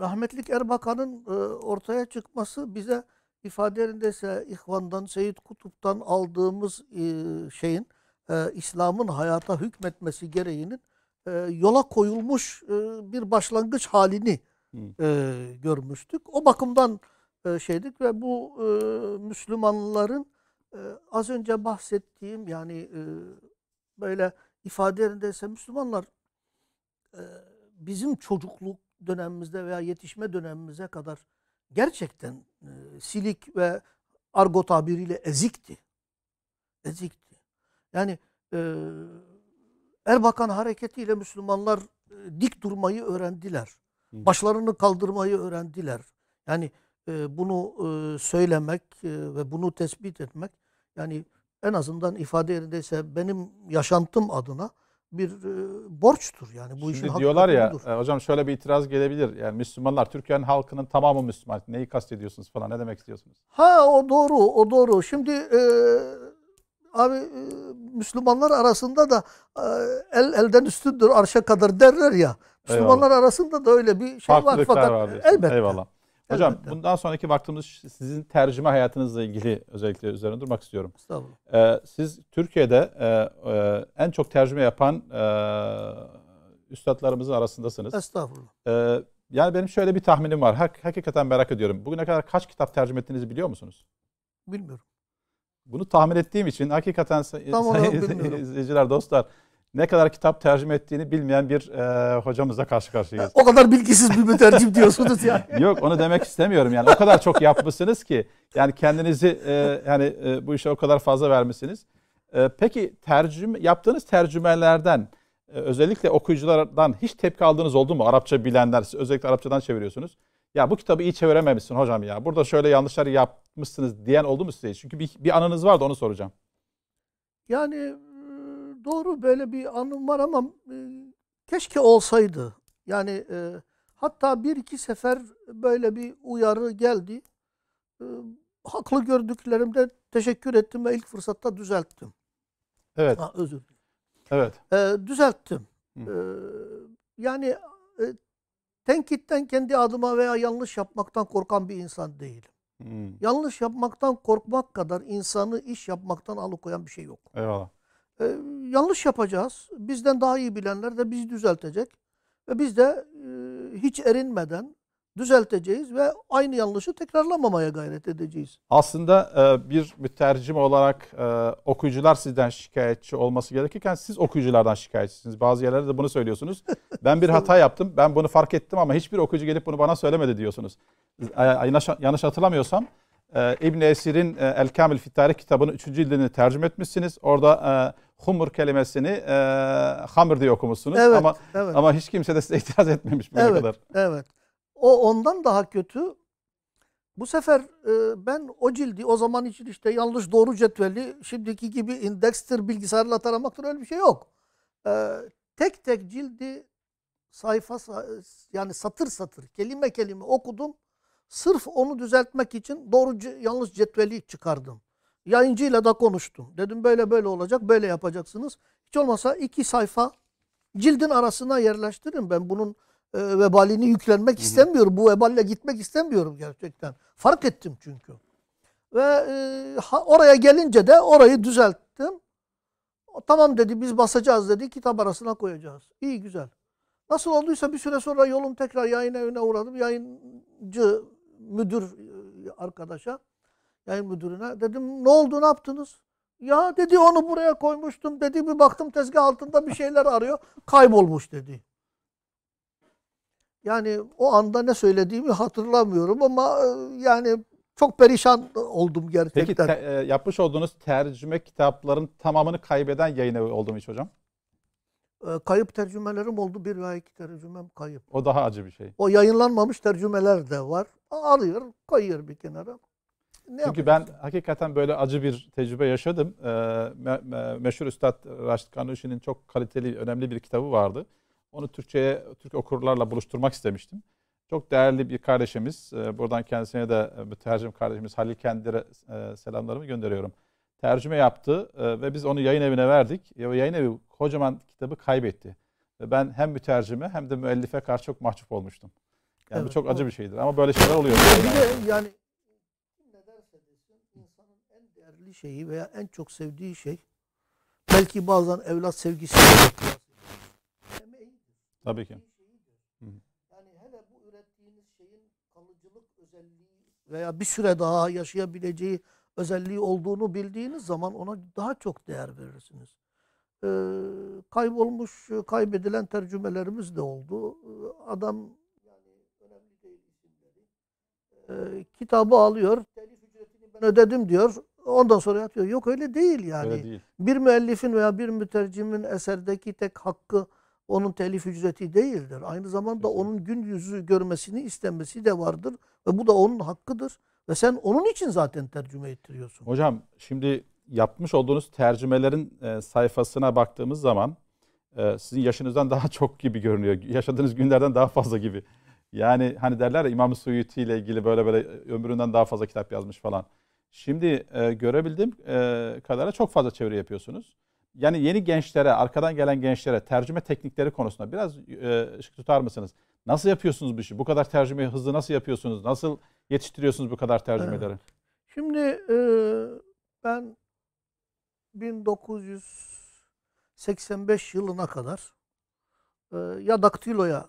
rahmetlik Erbakan'ın e, ortaya çıkması bize ifadelerinde ise İhvan'dan, Seyit Kutup'tan aldığımız e, şeyin, e, İslam'ın hayata hükmetmesi gereğinin yola koyulmuş bir başlangıç halini e, görmüştük. O bakımdan şeydik ve bu Müslümanların az önce bahsettiğim yani böyle ifade ise Müslümanlar bizim çocukluk dönemimizde veya yetişme dönemimize kadar gerçekten e, silik ve argo tabiriyle ezikti. Ezikti. Yani e, Erbakan hareketiyle Müslümanlar e, dik durmayı öğrendiler. Başlarını kaldırmayı öğrendiler. Yani e, bunu e, söylemek e, ve bunu tespit etmek yani en azından ifade yerindeyse benim yaşantım adına bir e, borçtur. Yani bu Şimdi işin diyorlar ya e, hocam şöyle bir itiraz gelebilir. Yani Müslümanlar Türkiye'nin halkının tamamı Müslüman. Neyi kastediyorsunuz falan? Ne demek istiyorsunuz? Ha o doğru, o doğru. Şimdi e, abi e, Müslümanlar arasında da e, el elden üstündür, arşa kadar derler ya. Müslümanlar Eyvallah. arasında da öyle bir şey var fakat var elbette. Eyvallah. Hocam Elbette. bundan sonraki vaktimiz sizin tercüme hayatınızla ilgili özellikle üzerine durmak istiyorum. Estağfurullah. Ee, siz Türkiye'de e, e, en çok tercüme yapan e, üstadlarımızın arasındasınız. Estağfurullah. Ee, yani benim şöyle bir tahminim var. Hak, hakikaten merak ediyorum. Bugüne kadar kaç kitap tercüme ettiğinizi biliyor musunuz? Bilmiyorum. Bunu tahmin ettiğim için hakikaten Tam izleyiciler, dostlar ne kadar kitap tercüme ettiğini bilmeyen bir e, hocamızla karşı karşıyayız. O kadar bilgisiz bir mütercim diyorsunuz ya. Yok onu demek istemiyorum yani. O kadar çok yapmışsınız ki yani kendinizi e, yani e, bu işe o kadar fazla vermişsiniz. E, peki tercüm yaptığınız tercümelerden e, özellikle okuyuculardan hiç tepki aldığınız oldu mu? Arapça bilenler siz özellikle Arapçadan çeviriyorsunuz. Ya bu kitabı iyi çevirememişsin hocam ya. Burada şöyle yanlışlar yapmışsınız diyen oldu mu size? Çünkü bir, bir anınız vardı onu soracağım. Yani doğru böyle bir anım var ama e, keşke olsaydı. Yani e, hatta bir iki sefer böyle bir uyarı geldi. E, haklı gördüklerimde teşekkür ettim ve ilk fırsatta düzelttim. Evet. Ha, özür Evet. E, düzelttim. E, yani e, tenkitten kendi adıma veya yanlış yapmaktan korkan bir insan değilim. Hmm. Yanlış yapmaktan korkmak kadar insanı iş yapmaktan alıkoyan bir şey yok. Eyvallah. E, yanlış yapacağız. Bizden daha iyi bilenler de bizi düzeltecek. Ve biz de e, hiç erinmeden düzelteceğiz ve aynı yanlışı tekrarlamamaya gayret edeceğiz. Aslında e, bir mütercim olarak e, okuyucular sizden şikayetçi olması gerekirken siz okuyuculardan şikayetçisiniz. Bazı yerlerde de bunu söylüyorsunuz. Ben bir hata yaptım, ben bunu fark ettim ama hiçbir okuyucu gelip bunu bana söylemedi diyorsunuz. Yanlış, yanlış hatırlamıyorsam e, İbn Esir'in e, El Kamil Fitarih kitabının 3. cildini tercüme etmişsiniz. Orada e, humur kelimesini e, hamır diye okumuşsunuz evet, ama evet. ama hiç kimse de size itiraz etmemiş bugüne evet, kadar. Evet. O ondan daha kötü. Bu sefer e, ben o cildi o zaman için işte yanlış doğru cetveli şimdiki gibi indekstir bilgisayarla taramaktır öyle bir şey yok. E, tek tek cildi sayfa yani satır satır kelime kelime okudum. Sırf onu düzeltmek için doğru yanlış cetveli çıkardım. Yayıncıyla da konuştum. Dedim böyle böyle olacak, böyle yapacaksınız. Hiç olmasa iki sayfa cildin arasına yerleştirin. Ben bunun e, vebalini yüklenmek Hı -hı. istemiyorum. Bu veballe gitmek istemiyorum gerçekten. Fark ettim çünkü. Ve e, ha, oraya gelince de orayı düzelttim. O, tamam dedi biz basacağız dedi. Kitap arasına koyacağız. İyi güzel. Nasıl olduysa bir süre sonra yolum tekrar yayın evine uğradım. Yayıncı müdür e, arkadaşa yayın müdürüne. Dedim ne oldu ne yaptınız? Ya dedi onu buraya koymuştum dedi bir baktım tezgah altında bir şeyler arıyor. Kaybolmuş dedi. Yani o anda ne söylediğimi hatırlamıyorum ama e, yani çok perişan oldum gerçekten. Peki te, e, yapmış olduğunuz tercüme kitapların tamamını kaybeden yayın evi oldu mu hiç hocam? E, kayıp tercümelerim oldu. Bir veya iki tercümem kayıp. O daha acı bir şey. O yayınlanmamış tercümeler de var. Alıyor, koyuyor bir kenara ne Çünkü ben hakikaten böyle acı bir tecrübe yaşadım. Ee, me, me, meşhur Üstad Raşit Kanuşi'nin çok kaliteli, önemli bir kitabı vardı. Onu Türkçe'ye, Türk okurlarla buluşturmak istemiştim. Çok değerli bir kardeşimiz, e, buradan kendisine de e, tercüm kardeşimiz Halil Kendir'e e, selamlarımı gönderiyorum. Tercüme yaptı e, ve biz onu yayın evine verdik. E, yayın evi kocaman kitabı kaybetti. Ve ben hem mütercime hem de müellife karşı çok mahcup olmuştum. Yani evet, bu çok acı o. bir şeydir ama böyle şeyler oluyor. Bir de yani sevdiği şeyi veya en çok sevdiği şey belki bazen evlat sevgisi Tabii ki. Yani hele bu ürettiğiniz şeyin kalıcılık özelliği veya bir süre daha yaşayabileceği özelliği olduğunu bildiğiniz zaman ona daha çok değer verirsiniz. Ee, kaybolmuş, kaybedilen tercümelerimiz de oldu. Ee, adam e, kitabı alıyor. Telif ücretini ben ödedim diyor. Ondan sonra yatıyor. Yok öyle değil yani. Öyle değil. Bir müellifin veya bir mütercimin eserdeki tek hakkı onun telif ücreti değildir. Aynı zamanda Kesinlikle. onun gün yüzü görmesini istenmesi de vardır. Ve bu da onun hakkıdır. Ve sen onun için zaten tercüme ettiriyorsun. Hocam şimdi yapmış olduğunuz tercümelerin e, sayfasına baktığımız zaman e, sizin yaşınızdan daha çok gibi görünüyor. Yaşadığınız günlerden daha fazla gibi. Yani hani derler ya İmam Suyuti ile ilgili böyle böyle e, ömründen daha fazla kitap yazmış falan. Şimdi e, görebildiğim e, kadarıyla çok fazla çeviri yapıyorsunuz. Yani yeni gençlere, arkadan gelen gençlere tercüme teknikleri konusunda biraz e, tutar mısınız? Nasıl yapıyorsunuz bu işi? Bu kadar tercümeyi hızlı nasıl yapıyorsunuz? Nasıl yetiştiriyorsunuz bu kadar tercümeleri? Evet. Şimdi e, ben 1985 yılına kadar e, ya daktiloya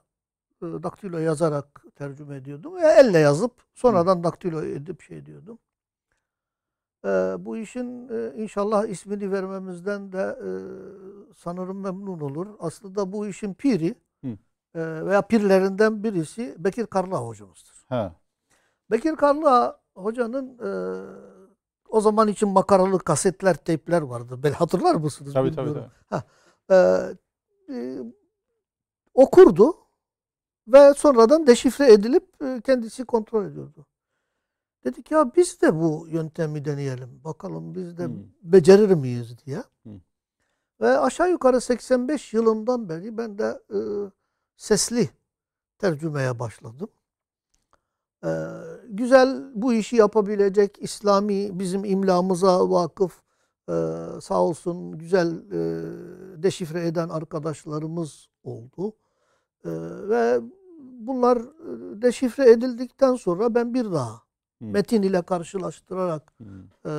e, daktilo yazarak tercüme ediyordum ya elle yazıp sonradan daktilo edip şey diyordum. E, bu işin e, inşallah ismini vermemizden de e, sanırım memnun olur. Aslında bu işin piri e, veya pirlerinden birisi Bekir Karla hocamızdır. He. Bekir Karla hocanın e, o zaman için makaralı kasetler, teypler vardı. Ben hatırlar mısınız? Tabii bilmiyorum. tabii. tabii. E, e, okurdu ve sonradan deşifre edilip e, kendisi kontrol ediyordu. Dedik ya biz de bu yöntemi deneyelim. Bakalım biz de hmm. becerir miyiz diye. Hmm. Ve aşağı yukarı 85 yılından beri ben de e, sesli tercümeye başladım. E, güzel bu işi yapabilecek İslami bizim imlamıza vakıf e, sağ olsun güzel e, deşifre eden arkadaşlarımız oldu. E, ve bunlar e, deşifre edildikten sonra ben bir daha metin ile karşılaştırarak e,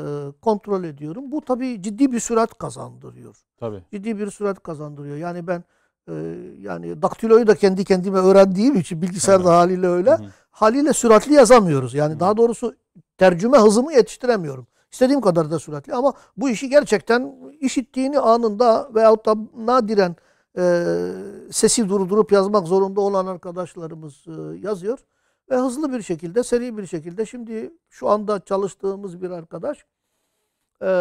kontrol ediyorum. Bu tabii ciddi bir sürat kazandırıyor. Tabii. Ciddi bir sürat kazandırıyor. Yani ben e, yani daktiloyu da kendi kendime öğrendiğim için bilgisayarda evet. haliyle öyle. Hı hı. Haliyle süratli yazamıyoruz. Yani hı. daha doğrusu tercüme hızımı yetiştiremiyorum. İstediğim kadar da süratli ama bu işi gerçekten işittiğini anında veyahut da nadiren e, sesi durdurup yazmak zorunda olan arkadaşlarımız e, yazıyor. Ve hızlı bir şekilde, seri bir şekilde şimdi şu anda çalıştığımız bir arkadaş e,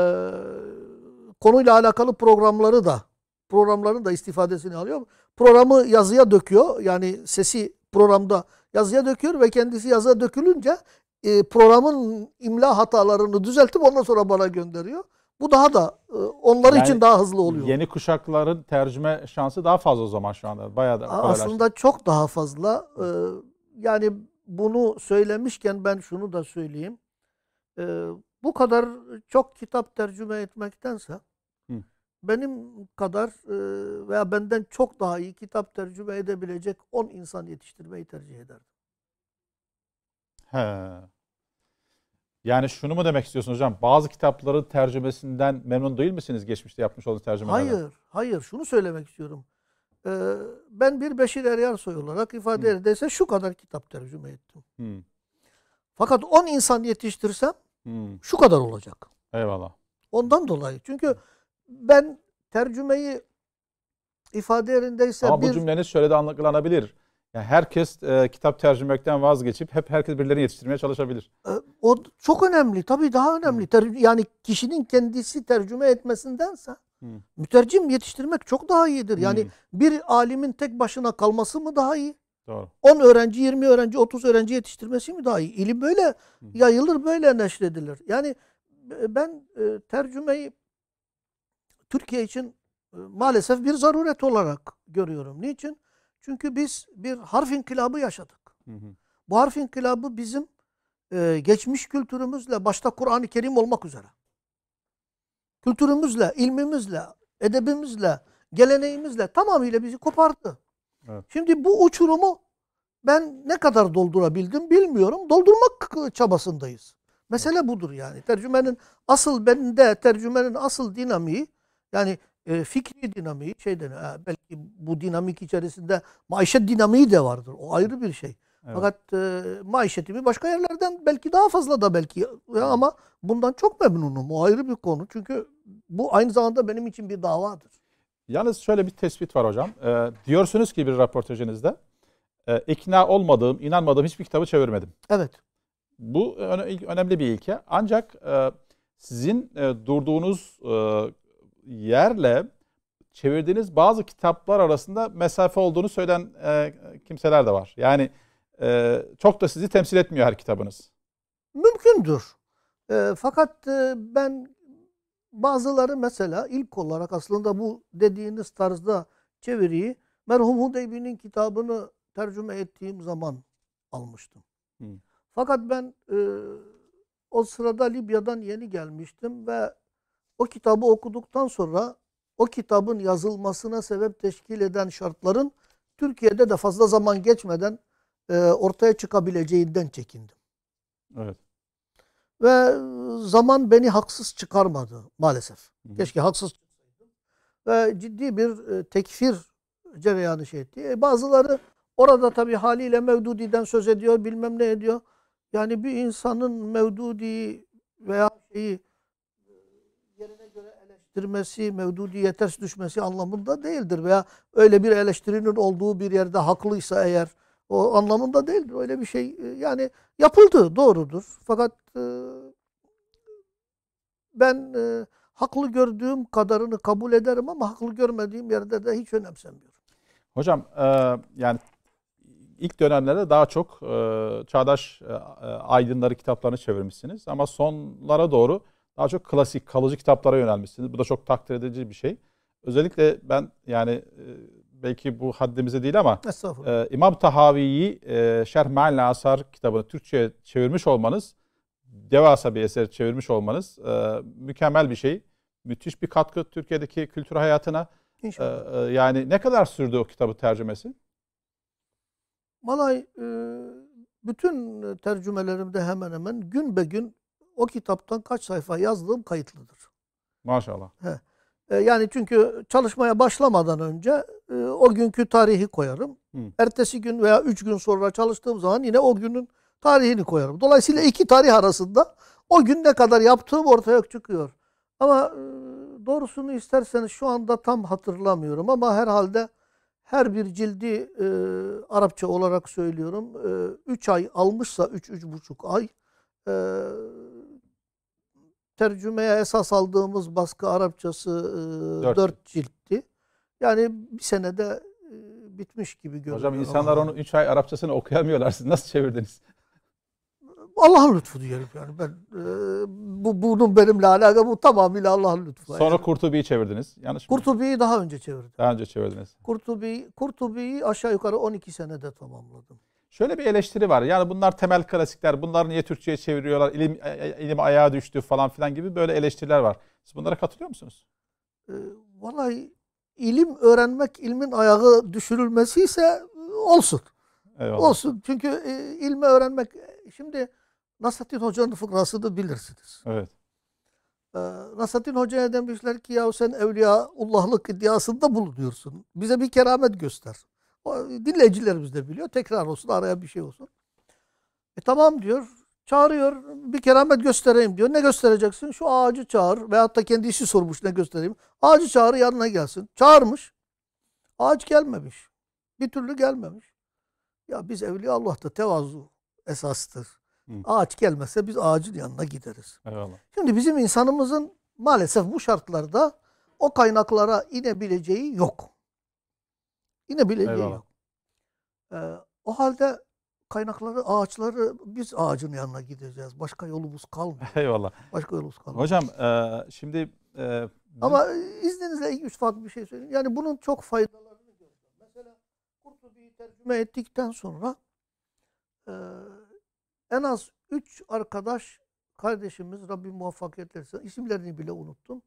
konuyla alakalı programları da programların da istifadesini alıyor. Programı yazıya döküyor. Yani sesi programda yazıya döküyor ve kendisi yazıya dökülünce e, programın imla hatalarını düzeltip ondan sonra bana gönderiyor. Bu daha da e, onları yani, için daha hızlı oluyor. Yeni kuşakların tercüme şansı daha fazla o zaman şu anda. Bayağı da Aslında çok daha fazla. E, yani bunu söylemişken ben şunu da söyleyeyim. E, bu kadar çok kitap tercüme etmektense Hı. benim kadar e, veya benden çok daha iyi kitap tercüme edebilecek 10 insan yetiştirmeyi tercih ederdim. He. Yani şunu mu demek istiyorsun hocam? Bazı kitapları tercümesinden memnun değil misiniz geçmişte yapmış olduğunuz tercümelerden? Hayır, hayır. Şunu söylemek istiyorum e, ben bir Beşir Eryansoy olarak ifade hmm. edilse şu kadar kitap tercüme ettim. Hmm. Fakat 10 insan yetiştirsem hmm. şu kadar olacak. Eyvallah. Ondan dolayı. Çünkü ben tercümeyi ifade yerindeyse Ama bir... bu cümleniz şöyle de anlaşılanabilir. Yani herkes e, kitap tercümekten vazgeçip hep herkes birilerini yetiştirmeye çalışabilir. E, o çok önemli. Tabii daha önemli. Ter, yani kişinin kendisi tercüme etmesindense Hı. Mütercim yetiştirmek çok daha iyidir. Yani hmm. bir alimin tek başına kalması mı daha iyi? Doğru. 10 öğrenci, 20 öğrenci, 30 öğrenci yetiştirmesi mi daha iyi? İlim böyle Hı. yayılır, böyle neşredilir. Yani e, ben e, tercümeyi Türkiye için e, maalesef bir zaruret olarak görüyorum. Niçin? Çünkü biz bir harf inkılabı yaşadık. Hı hı. Bu harf inkılabı bizim e, geçmiş kültürümüzle başta Kur'an-ı Kerim olmak üzere kültürümüzle, ilmimizle, edebimizle, geleneğimizle tamamıyla bizi kopardı. Evet. Şimdi bu uçurumu ben ne kadar doldurabildim bilmiyorum. Doldurmak çabasındayız. Mesele budur yani. Tercümenin asıl bende tercümenin asıl dinamiği yani e, fikri dinamiği şeyden e, belki bu dinamik içerisinde maişet dinamiği de vardır. O ayrı bir şey. Evet. Fakat e, maişetimi başka yerlerden belki daha fazla da belki ya ama bundan çok memnunum. O ayrı bir konu. Çünkü bu aynı zamanda benim için bir davadır. Yalnız şöyle bir tespit var hocam. Ee, diyorsunuz ki bir röportajınızda e, ikna olmadığım, inanmadığım hiçbir kitabı çevirmedim. Evet. Bu önemli bir ilke. Ancak e, sizin e, durduğunuz e, yerle çevirdiğiniz bazı kitaplar arasında mesafe olduğunu söyleyen e, kimseler de var. Yani e, çok da sizi temsil etmiyor her kitabınız. Mümkündür. E, fakat e, ben bazıları mesela ilk olarak aslında bu dediğiniz tarzda çeviriyi merhum Hudeybi'nin kitabını tercüme ettiğim zaman almıştım. Hı. Fakat ben e, o sırada Libya'dan yeni gelmiştim ve o kitabı okuduktan sonra o kitabın yazılmasına sebep teşkil eden şartların Türkiye'de de fazla zaman geçmeden e, ortaya çıkabileceğinden çekindim. Evet. Ve e, zaman beni haksız çıkarmadı maalesef. Hı hı. Keşke haksız çıksaydım. Ve ciddi bir e, tekfir cereyanı şey etti. E, bazıları orada tabii haliyle Mevdudi'den söz ediyor, bilmem ne ediyor. Yani bir insanın Mevdudi veya şeyi yerine göre eleştirmesi, mevdudiye ters düşmesi anlamında değildir. Veya öyle bir eleştirinin olduğu bir yerde haklıysa eğer o anlamında değildir Öyle bir şey e, yani yapıldı doğrudur. Fakat e, ben e, haklı gördüğüm kadarını kabul ederim ama haklı görmediğim yerde de hiç önemsemiyorum. Hocam yani ilk dönemlerde daha çok çağdaş aydınları kitaplarını çevirmişsiniz ama sonlara doğru daha çok klasik kalıcı kitaplara yönelmişsiniz. Bu da çok takdir edici bir şey. Özellikle ben yani belki bu haddimize değil ama e, İmam Tahavi'yi e, Şerh Meal Asar kitabını Türkçe'ye çevirmiş olmanız, devasa bir eser çevirmiş olmanız e, mükemmel bir şey. Müthiş bir katkı Türkiye'deki kültür hayatına. E, İnşallah. E, e, yani ne kadar sürdü o kitabı tercümesi? Malay e, bütün tercümelerimde hemen hemen gün be gün o kitaptan kaç sayfa yazdığım kayıtlıdır. Maşallah. He. E, yani çünkü çalışmaya başlamadan önce e, o günkü tarihi koyarım. Hı. Ertesi gün veya üç gün sonra çalıştığım zaman yine o günün tarihini koyarım. Dolayısıyla iki tarih arasında o gün ne kadar yaptığım ortaya çıkıyor. Ama e, doğrusunu isterseniz şu anda tam hatırlamıyorum ama herhalde her bir cildi e, Arapça olarak söylüyorum. 3 e, üç ay almışsa 3-3,5 ay e, tercümeye esas aldığımız baskı Arapçası e, dört. dört ciltti. Yani bir senede e, bitmiş gibi görünüyor. Hocam insanlar onu üç ay Arapçasını okuyamıyorlar. Siz nasıl çevirdiniz? Allah'ın lütfu diyelim yani. Ben e, bu bunun benimle alakalı bu tamamıyla Allah'ın lütfu. Sonra yani. Kurtubi'yi çevirdiniz. Yanlış mı? Kurtubi'yi daha önce çevirdim. Daha önce çevirdiniz. Kurtubi Kurtubi'yi aşağı yukarı 12 senede tamamladım. Şöyle bir eleştiri var. Yani bunlar temel klasikler. Bunları niye Türkçe'ye çeviriyorlar? İlim, e, e, ilim ayağa düştü falan filan gibi böyle eleştiriler var. Siz bunlara katılıyor musunuz? E, vallahi ilim öğrenmek, ilmin ayağı düşürülmesi ise e, olsun. Eyvallah. Olsun. Çünkü e, ilmi öğrenmek... Şimdi Nasrettin Hoca'nın fıkrasını bilirsiniz. Evet. Ee, Nasrettin Hoca'ya demişler ki ya sen evliyaullahlık iddiasında bulunuyorsun. Bize bir keramet göster. O, dinleyicilerimiz de biliyor. Tekrar olsun araya bir şey olsun. E tamam diyor. Çağırıyor. Bir keramet göstereyim diyor. Ne göstereceksin? Şu ağacı çağır. Veyahut da kendi işi sormuş ne göstereyim. Ağacı çağır yanına gelsin. Çağırmış. Ağaç gelmemiş. Bir türlü gelmemiş. Ya biz evliya Allah'ta tevazu esastır. Hı. Ağaç gelmese biz ağacın yanına gideriz. Eyvallah. Şimdi bizim insanımızın maalesef bu şartlarda o kaynaklara inebileceği yok. Yine bileceği Eyvallah. yok. Ee, o halde kaynakları, ağaçları biz ağacın yanına gideceğiz. Başka yolumuz kalmıyor. Eyvallah. Başka yolumuz kalmıyor. Hocam e, şimdi... E, Ama izninizle ilk üç farklı bir şey söyleyeyim. Yani bunun çok faydalarını göreceğim. Mesela Kurtubi'yi tercüme ettikten sonra e, en az üç arkadaş kardeşimiz Rabbim muvaffak ederse isimlerini bile unuttum.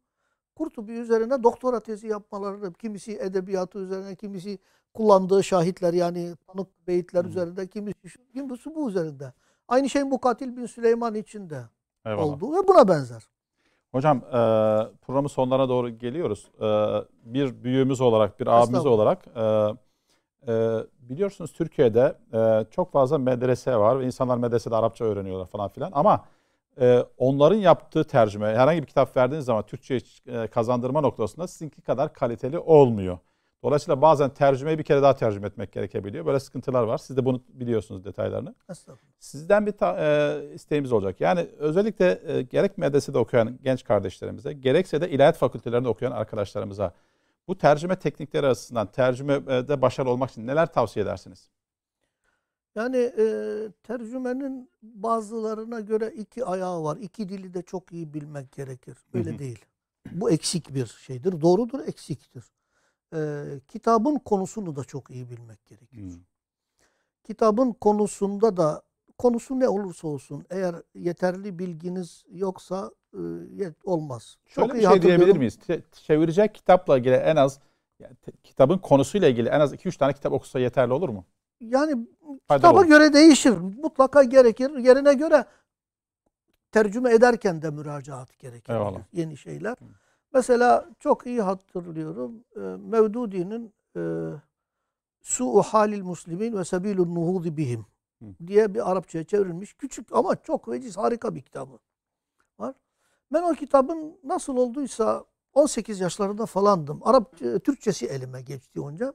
Kurtubi üzerine doktora tezi yapmaları, kimisi edebiyatı üzerine, kimisi kullandığı şahitler yani tanık beyitler Hı. üzerinde, kimisi, şu, kimisi bu üzerinde. Aynı şey Mukatil bin Süleyman için de oldu ve buna benzer. Hocam e, programın sonlarına doğru geliyoruz. E, bir büyüğümüz olarak, bir abimiz olarak e, e, biliyorsunuz Türkiye'de e, çok fazla medrese var ve insanlar medresede Arapça öğreniyorlar falan filan ama e, onların yaptığı tercüme herhangi bir kitap verdiğiniz zaman Türkçe e, kazandırma noktasında sizinki kadar kaliteli olmuyor. Dolayısıyla bazen tercümeyi bir kere daha tercüme etmek gerekebiliyor. Böyle sıkıntılar var. Siz de bunu biliyorsunuz detaylarını. Sizden bir ta, e, isteğimiz olacak. Yani özellikle e, gerek medresede okuyan genç kardeşlerimize, gerekse de ilahiyat fakültelerinde okuyan arkadaşlarımıza bu tercüme teknikleri arasından tercümede başarılı olmak için neler tavsiye edersiniz? Yani e, tercümenin bazılarına göre iki ayağı var. İki dili de çok iyi bilmek gerekir. Öyle hı hı. değil. Bu eksik bir şeydir. Doğrudur, eksiktir. E, kitabın konusunu da çok iyi bilmek gerekir. Hı. Kitabın konusunda da konusu ne olursa olsun eğer yeterli bilginiz yoksa e, olmaz. Şöyle çok bir şey diyebilir miyiz? Çevirecek kitapla ilgili en az yani kitabın konusuyla ilgili en az 2-3 tane kitap okusa yeterli olur mu? Yani Faydalı kitaba olur. göre değişir. Mutlaka gerekir. Yerine göre tercüme ederken de müracaat gerekir. Eyvallah. Yeni şeyler. Hı. Mesela çok iyi hatırlıyorum. E, Mevdudi'nin e, Su'u halil muslimin ve sebilun nuhudi bihim diye bir Arapçaya çevrilmiş. Küçük ama çok veciz harika bir kitabı var. Ben o kitabın nasıl olduysa 18 yaşlarında falandım. Arap e, Türkçesi elime geçti onca.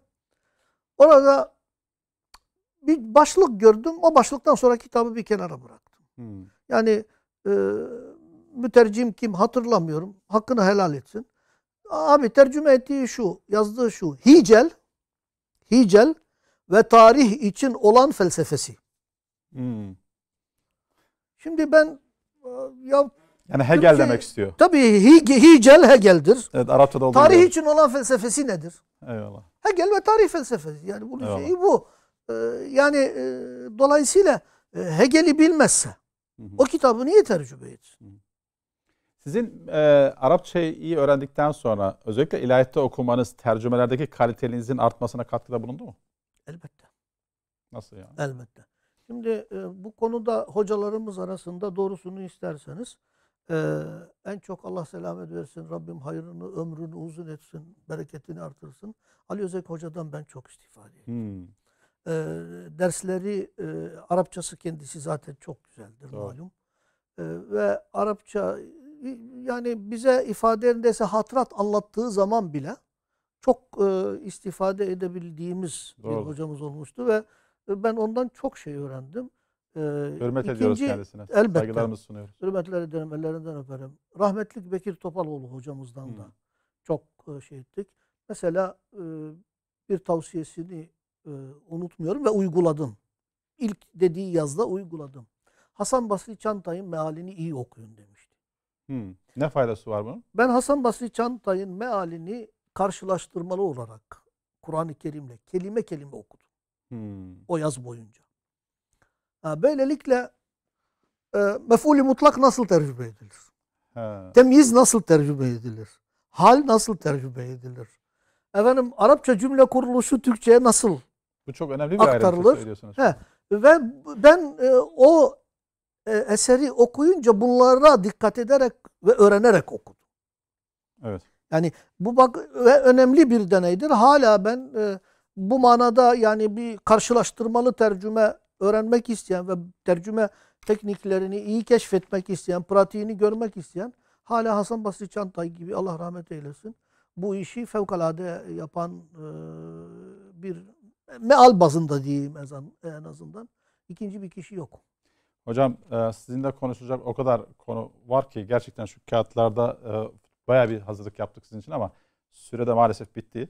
Orada bir başlık gördüm. O başlıktan sonra kitabı bir kenara bıraktım. Hmm. Yani e, mütercim kim hatırlamıyorum. Hakkını helal etsin. Abi tercüme ettiği şu, yazdığı şu. Hicel, Hicel ve tarih için olan felsefesi. Hmm. Şimdi ben e, ya yani Hegel Türkçe, demek istiyor. Tabii Hegel Hegel'dir. Evet Arapçada olduğu Tarih gibi. için olan felsefesi nedir? Eyvallah. Hegel ve tarih felsefesi. Yani bunun Eyvallah. şeyi bu. Ee, yani e, dolayısıyla e, Hegel'i bilmezse hı hı. o kitabı niye tercüme etsin? Sizin e, Arapçayı öğrendikten sonra özellikle ilahiyette okumanız tercümelerdeki kalitenizin artmasına katkıda bulundu mu? Elbette. Nasıl yani? Elbette. Şimdi e, bu konuda hocalarımız arasında doğrusunu isterseniz e, en çok Allah selamet versin, Rabbim hayrını, ömrünü uzun etsin, bereketini artırsın. Ali Özek Hoca'dan ben çok istifade ettim. Hmm. E, dersleri e, Arapçası kendisi zaten çok güzeldir Doğru. malum. E, ve Arapça yani bize ifade elindeyse hatırat anlattığı zaman bile çok e, istifade edebildiğimiz Doğru. bir hocamız olmuştu ve ben ondan çok şey öğrendim. Ee, Hürmet ikinci, ediyoruz kendisine. Elbette. Saygılarımızı sunuyoruz. Hürmetler ederim, ellerinden öperim. Rahmetlik Bekir Topaloğlu hocamızdan hmm. da çok şey ettik. Mesela e, bir tavsiyesini e, unutmuyorum ve uyguladım. İlk dediği yazda uyguladım. Hasan Basri Çantay'ın mealini iyi okuyun demişti. Hmm. Ne faydası var bunun? Ben Hasan Basri Çantay'ın mealini karşılaştırmalı olarak Kur'an-ı Kerim'le kelime kelime okudum. Hmm. O yaz boyunca. Ha, böylelikle e, mef'ulü mutlak nasıl tercüme edilir? Ha. Temyiz nasıl tercüme edilir? Hal nasıl tercüme edilir? Efendim Arapça cümle kuruluşu Türkçe'ye nasıl bu çok önemli bir aktarılır. He. Ve ben e, o e, eseri okuyunca bunlara dikkat ederek ve öğrenerek okudum. Evet. Yani bu bak ve önemli bir deneydir. Hala ben e, bu manada yani bir karşılaştırmalı tercüme öğrenmek isteyen ve tercüme tekniklerini iyi keşfetmek isteyen, pratiğini görmek isteyen hala Hasan Basri Çantay gibi Allah rahmet eylesin bu işi fevkalade yapan e, bir meal bazında diyeyim en azından. İkinci bir kişi yok. Hocam e, sizinle konuşacak o kadar konu var ki gerçekten şu kağıtlarda e, baya bir hazırlık yaptık sizin için ama sürede maalesef bitti.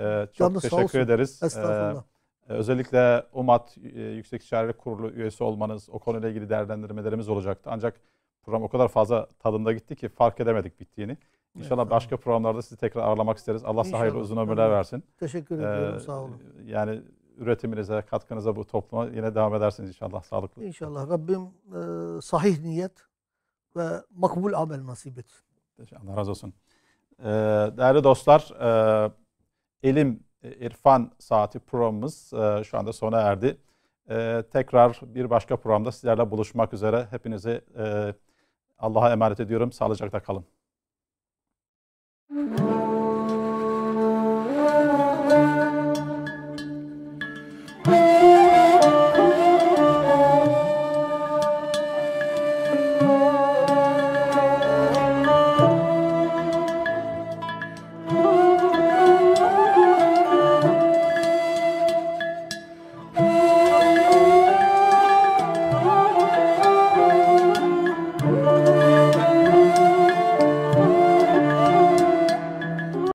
E, çok Canlı teşekkür ederiz. Estağfurullah. Özellikle UMAT Yüksek İşaretli Kurulu üyesi olmanız, o konuyla ilgili değerlendirmelerimiz olacaktı. Ancak program o kadar fazla tadında gitti ki fark edemedik bittiğini. İnşallah evet, başka programlarda sizi tekrar ağırlamak isteriz. Allah size hayırlı uzun ömürler versin. Teşekkür ee, ediyorum. Ee, sağ olun. Yani üretiminize, katkınıza bu topluma yine devam edersiniz inşallah. Sağlıklı. İnşallah. Rabbim e, sahih niyet ve makbul amel nasip etsin. Allah razı olsun. Ee, değerli dostlar, e, Elim e, İrfan Saati programımız e, şu anda sona erdi. E, tekrar bir başka programda sizlerle buluşmak üzere. Hepinizi e, Allah'a emanet ediyorum. Sağlıcakla kalın. Mm-hmm.